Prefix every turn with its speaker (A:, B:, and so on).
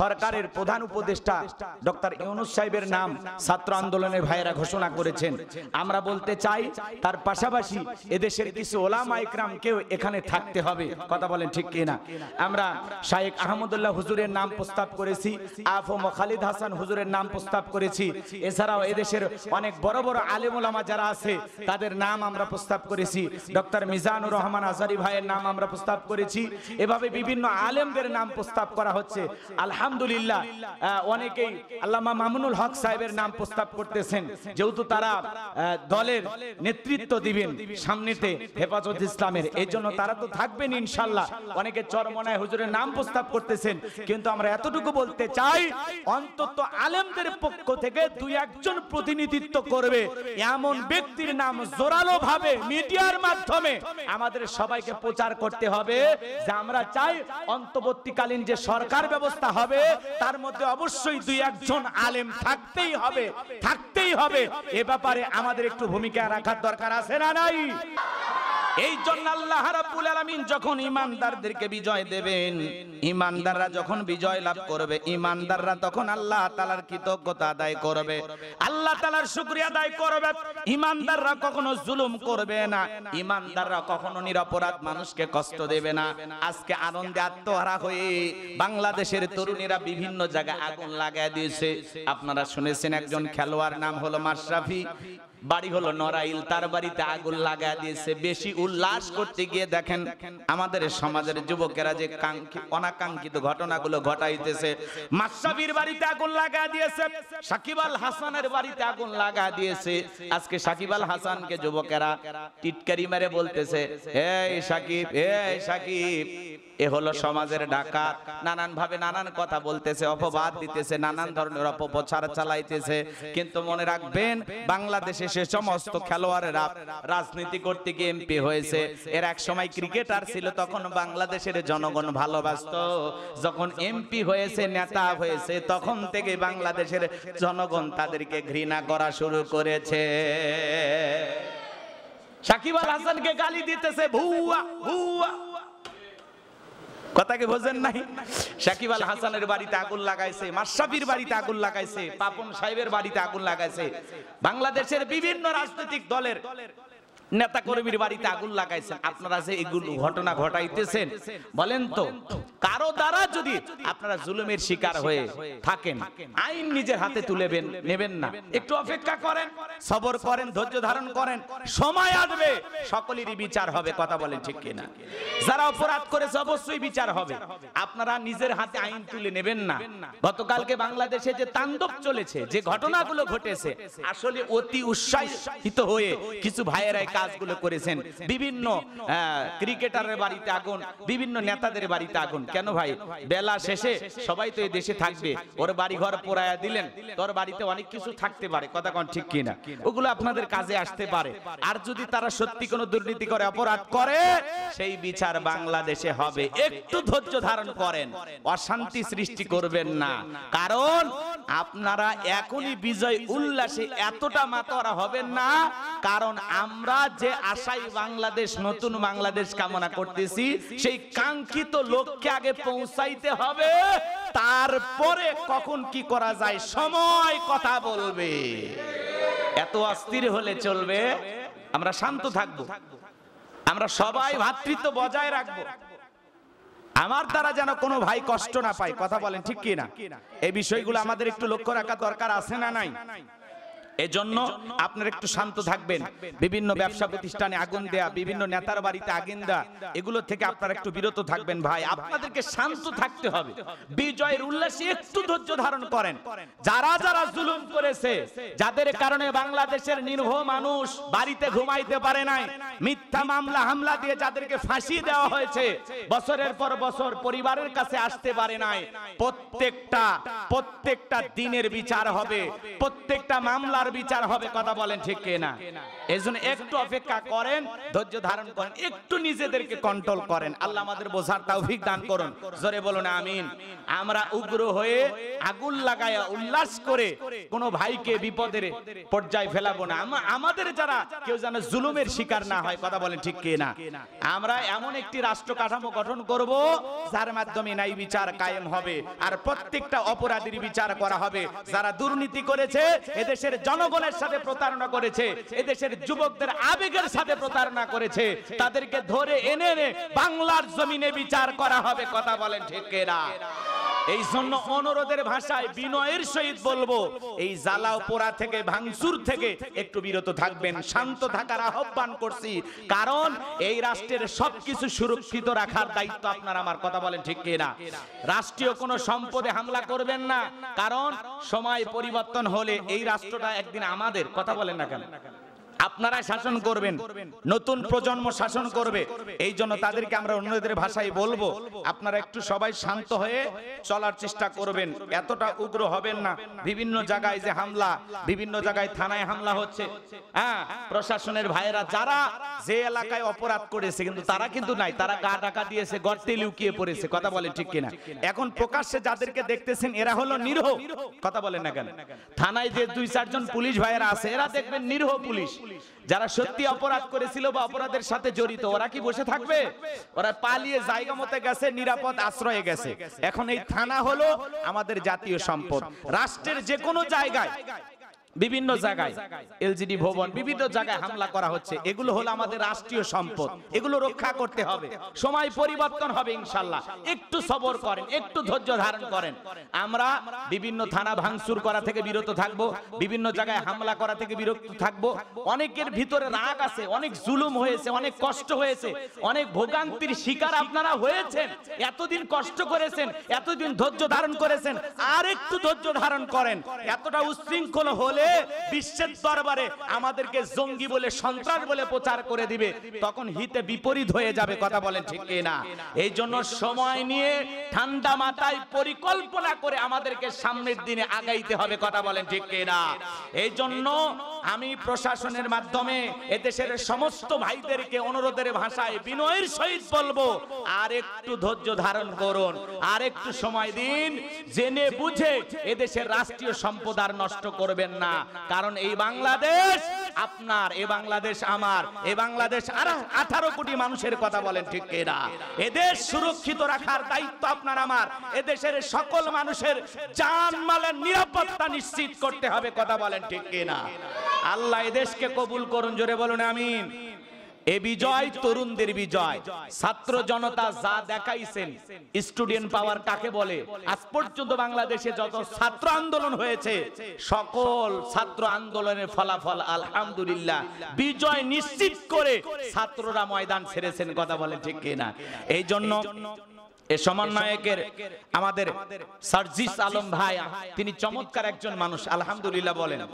A: সরকারের প্রধান উপদেষ্টা ডক্টর ইউনুস সাহেবের নাম ছাত্র আন্দোলনের ভাইয়েরা ঘোষণা করেছেন আমরা বলতে চাই তার পাশাপাশি এদেশের কিছু ওলামা ইকরামকেও এখানে থাকতে হবে কথা বলেন ঠিক কিনা আমরা শাহেক আহমদুল্লাহ হুজুরের নাম প্রস্তাব করেছি আফম খালিদ হাসান হুজুরের নাম প্রস্তাব করেছি এছাড়াও এদেশের অনেক বড় বড় আলেম ওলামা যারা আছে তাদের নাম আমরা প্রস্তাব করেছি ডক্টর মিজানুর রহমান আজারি ভাইয়ের নাম আমরা প্রস্তাব করেছি এভাবে বিভিন্ন আলেমদের নাম প্রস্তাব করা হচ্ছে আলহাম আলহামদুলিল্লাহ অনেকেই আল্লামা মামুনুল হক সাহেবের নাম প্রস্তাব করতেছেন যেহেতু তারা দলের নেতৃত্ব দিবেন সামনেতে হেফাজত ইসলামের এই জন্য তারা তো থাকবেন ইনশাল্লাহ অনেকে চরমনায় হুজুরের নাম প্রস্তাব করতেছেন কিন্তু আমরা এতটুকু বলতে চাই অন্তত আলেমদের পক্ষ থেকে দুই একজন প্রতিনিধিত্ব করবে এমন ব্যক্তির নাম জোরালো ভাবে মিডিয়ার মাধ্যমে আমাদের সবাইকে প্রচার করতে হবে যে আমরা চাই অন্তর্বর্তীকালীন যে সরকার ব্যবস্থা হবে হবে তার মধ্যে অবশ্যই দুই একজন আলেম থাকতেই হবে থাকতেই হবে এ ব্যাপারে আমাদের একটু ভূমিকা রাখার দরকার আছে না নাই এই জন্য আল্লাহ রাব্বুল আলামিন যখন ইমানদারদেরকে বিজয় দেবেন ইমানদাররা যখন বিজয় লাভ করবে ইমানদাররা তখন আল্লাহ তাআলার কৃতজ্ঞতা আদায় করবে আল্লাহ তাআলার শুকরিয়া আদায় করবে ইমানদাররা কখনো জুলুম করবে না ইমানদাররা কখনো নিরপরাধ মানুষকে কষ্ট দেবে না আজকে আনন্দে আত্মহারা হয়ে বাংলাদেশের তরুণীরা বিভিন্ন জায়গায় আগুন লাগায় দিয়েছে আপনারা শুনেছেন একজন খেলোয়াড় নাম হলো মাশরাফি বাড়ি হলো নরাইল তার বাড়িতে আগুন লাগা দিয়েছে বেশি উল্লাস করতে গিয়ে দেখেন আমাদের সমাজের যুবকেরা যে অনাকাঙ্ক্ষিত ঘটনাগুলো ঘটাইতেছে মাসাবির বাড়িতে আগুন লাগা দিয়েছে সাকিব আল হাসানের বাড়িতে আগুন লাগা দিয়েছে আজকে সাকিব আল হাসানকে যুবকেরা টিটকারি মেরে বলতেছে এই সাকিব এই সাকিব এ হলো সমাজের ডাকাত নানান ভাবে নানান কথা বলতেছে অপবাদ দিতেছে নানান ধরনের অপপ্রচার চালাইতেছে কিন্তু মনে রাখবেন বাংলাদেশে সে সমস্ত খেলোয়াড়েরা রাজনীতি করতে গিয়ে এমপি হয়েছে এর এক সময় ক্রিকেটার ছিল তখন বাংলাদেশের জনগণ ভালোবাসত যখন এমপি হয়েছে নেতা হয়েছে তখন থেকে বাংলাদেশের জনগণ তাদেরকে ঘৃণা করা শুরু করেছে সাকিব আল হাসানকে গালি দিতেছে ভুয়া ভুয়া কথা কি বোঝেন নাই সাকিব আল হাসানের বাড়িতে আগুন লাগাইছে মাশরাফির বাড়িতে আগুন লাগাইছে পাপন সাহেবের বাড়িতে আগুন লাগাইছে বাংলাদেশের বিভিন্ন রাজনৈতিক দলের নেতা কর্মীর বাড়িতে আগুন লাগাইছেন আপনারা যে এগুলো ঘটনা ঘটাইতেছেন বলেন তো কারো দ্বারা যদি আপনারা জুলুমের শিকার হয়ে থাকেন আইন নিজের হাতে তুলেবেন নেবেন না একটু অপেক্ষা করেন সবর করেন ধৈর্য ধারণ করেন সময় আসবে সকলেরই বিচার হবে কথা বলেন ঠিক কিনা যারা অপরাধ করেছে অবশ্যই বিচার হবে আপনারা নিজের হাতে আইন তুলে নেবেন না গতকালকে বাংলাদেশে যে তাণ্ডব চলেছে যে ঘটনাগুলো ঘটেছে আসলে অতি উৎসাহিত হয়ে কিছু ভাইয়েরাই কাজগুলো করেছেন বিভিন্ন ক্রিকেটারের বাড়িতে আগুন বিভিন্ন নেতাদের বাড়িতে আগুন কেন ভাই বেলা শেষে সবাই তো এই দেশে থাকবে ওর বাড়ি ঘর পোড়ায়া দিলেন তোর বাড়িতে অনেক কিছু থাকতে পারে কথা কন ঠিক কিনা ওগুলো আপনাদের কাজে আসতে পারে আর যদি তারা সত্যি কোনো দুর্নীতি করে অপরাধ করে সেই বিচার বাংলাদেশে হবে একটু ধৈর্য ধারণ করেন অশান্তি সৃষ্টি করবেন না কারণ আপনারা এখনই বিজয় উল্লাসে এতটা মাতোয়ারা হবেন না কারণ আমরা যে আশাই বাংলাদেশ নতুন বাংলাদেশ কামনা করতেছি সেই কাঙ্ক্ষিত লক্ষ্যে আগে পৌঁছাইতে হবে তারপরে কখন কি করা যায় সময় কথা বলবে এত অস্থির হলে চলবে আমরা শান্ত থাকবো আমরা সবাই ভাতৃত্ব বজায় রাখবো আমার দ্বারা যেন কোনো ভাই কষ্ট না পায় কথা বলেন ঠিক কি না এই বিষয়গুলো আমাদের একটু লক্ষ্য রাখা দরকার আছে না নাই এজন্য আপনারা একটু শান্ত থাকবেন বিভিন্ন ব্যবসা প্রতিষ্ঠানে আগুন দেয়া বিভিন্ন নেতার বাড়িতে আগুন দেয়া এগুলো থেকে আপনারা একটু বিরত থাকবেন ভাই আপনাদেরকে শান্ত থাকতে হবে বিজয়ের উল্লাসে একটু ধৈর্য ধারণ করেন যারা যারা জুলুম করেছে যাদের কারণে বাংলাদেশের নির্ভ মানুষ বাড়িতে ঘুমাইতে পারে নাই মিথ্যা মামলা হামলা দিয়ে যাদেরকে ফাঁসি দেওয়া হয়েছে বছরের পর বছর পরিবারের কাছে আসতে পারে নাই প্রত্যেকটা প্রত্যেকটা দিনের বিচার হবে প্রত্যেকটা মামলার তার বিচার হবে কথা বলেন ঠিক কিনা এই জন্য একটু অপেক্ষা করেন ধৈর্য ধারণ করেন একটু নিজেদেরকে কন্ট্রোল করেন আল্লাহ আমাদের বোঝার তৌফিক দান করুন জোরে বলুন আমিন আমরা উগ্র হয়ে আগুন লাগায়া উল্লাস করে কোন ভাইকে বিপদের পর্যায়ে ফেলাবো না আমাদের যারা কেউ যেন জুলুমের শিকার না হয় কথা বলেন ঠিক কিনা আমরা এমন একটি রাষ্ট্র কাঠামো গঠন করব যার মাধ্যমে ন্যায় বিচার কায়েম হবে আর প্রত্যেকটা অপরাধীর বিচার করা হবে যারা দুর্নীতি করেছে এদেশের জন জনগণের সাথে প্রতারণা করেছে এদেশের যুবকদের আবেগের সাথে প্রতারণা করেছে তাদেরকে ধরে এনে এনে বাংলার জমিনে বিচার করা হবে কথা বলেন ঠিক এই জন্য অনুরোধের ভাষায় বিনয়ের সহিত বলবো এই জ্বালাও পোড়া থেকে ভাঙচুর থেকে একটু বিরত থাকবেন শান্ত থাকার আহ্বান করছি কারণ এই রাষ্ট্রের সবকিছু সুরক্ষিত রাখার দায়িত্ব আপনার আমার কথা বলেন ঠিক কিনা রাষ্ট্রীয় কোনো সম্পদে হামলা করবেন না কারণ সময় পরিবর্তন হলে এই রাষ্ট্রটা একদিন আমাদের কথা বলেন না কেন আপনারা শাসন করবেন নতুন প্রজন্ম শাসন করবে এই জন্য তাদেরকে আমরা অন্যদের ভাষায় বলবো আপনারা একটু সবাই শান্ত হয়ে চলার চেষ্টা করবেন এতটা উগ্র হবেন না বিভিন্ন জায়গায় যে হামলা বিভিন্ন জায়গায় থানায় হামলা হচ্ছে হ্যাঁ প্রশাসনের ভাইয়েরা যারা যে এলাকায় অপরাধ করেছে কিন্তু তারা কিন্তু নাই তারা গা ডাকা দিয়েছে গর্তে লুকিয়ে পড়েছে কথা বলেন ঠিক কিনা এখন প্রকাশ্যে যাদেরকে দেখতেছেন এরা হলো নিরহ কথা বলেন না কেন থানায় যে দুই চারজন পুলিশ ভাইয়েরা আছে এরা দেখবেন নিরহ পুলিশ যারা সত্যি অপরাধ করেছিল বা অপরাধের সাথে জড়িত ওরা কি বসে থাকবে ওরা পালিয়ে জায়গা মতে গেছে নিরাপদ আশ্রয়ে গেছে এখন এই থানা হলো আমাদের জাতীয় সম্পদ রাষ্ট্রের যে কোনো জায়গায় বিভিন্ন জায়গায় এলজিডি ভবন বিভিন্ন জায়গায় হামলা করা হচ্ছে এগুলো হলো আমাদের রাষ্ট্রীয় সম্পদ এগুলো রক্ষা করতে হবে সময় পরিবর্তন হবে ইনশাল্লাহ একটু সবর করেন একটু ধৈর্য ধারণ করেন আমরা বিভিন্ন থানা ভাঙচুর করা থেকে বিরত থাকব বিভিন্ন জায়গায় হামলা করা থেকে বিরত থাকব অনেকের ভিতরে রাগ আছে অনেক জুলুম হয়েছে অনেক কষ্ট হয়েছে অনেক ভোগান্তির শিকার আপনারা হয়েছেন এতদিন কষ্ট করেছেন এতদিন ধৈর্য ধারণ করেছেন আর একটু ধৈর্য ধারণ করেন এতটা উশৃঙ্খল হলে হলে বিশ্বের দরবারে আমাদেরকে জঙ্গি বলে সন্ত্রাস বলে প্রচার করে দিবে তখন হিতে বিপরীত হয়ে যাবে কথা বলেন ঠিক না এই জন্য সময় নিয়ে ঠান্ডা মাথায় পরিকল্পনা করে আমাদেরকে সামনের দিনে আগাইতে হবে কথা বলেন ঠিক না এই জন্য আমি প্রশাসনের মাধ্যমে এদেশের সমস্ত ভাইদেরকে অনুরোধের ভাষায় বিনয়ের সহিত বলবো আর একটু ধৈর্য ধারণ করুন আর একটু সময় দিন জেনে বুঝে এদেশের রাষ্ট্রীয় সম্পদ আর নষ্ট করবেন না কারণ এই বাংলাদেশ আপনার এ বাংলাদেশ আমার এ বাংলাদেশ আর আঠারো কোটি মানুষের কথা বলেন ঠিক এরা এদেশ সুরক্ষিত রাখার দায়িত্ব আপনার আমার এদেশের সকল মানুষের চান মালের নিরাপত্তা নিশ্চিত করতে হবে কথা বলেন ঠিক কিনা আল্লাহ এদেশকে কবুল করুন জোরে বলুন আমিন এ বিজয় তরুণদের বিজয় ছাত্র জনতা যা দেখাইছেন স্টুডেন্ট পাওয়ার কাকে বলে আজ পর্যন্ত বাংলাদেশে যত ছাত্র আন্দোলন হয়েছে সকল ছাত্র আন্দোলনের ফলাফল আলহামদুলিল্লাহ বিজয় নিশ্চিত করে ছাত্ররা ময়দান ছেড়েছেন কথা বলে ঠিক কিনা এই জন্য এ সমন্বয়কের আমাদের সার্জিস আলম ভাই তিনি চমৎকার একজন মানুষ আলহামদুলিল্লাহ বলেন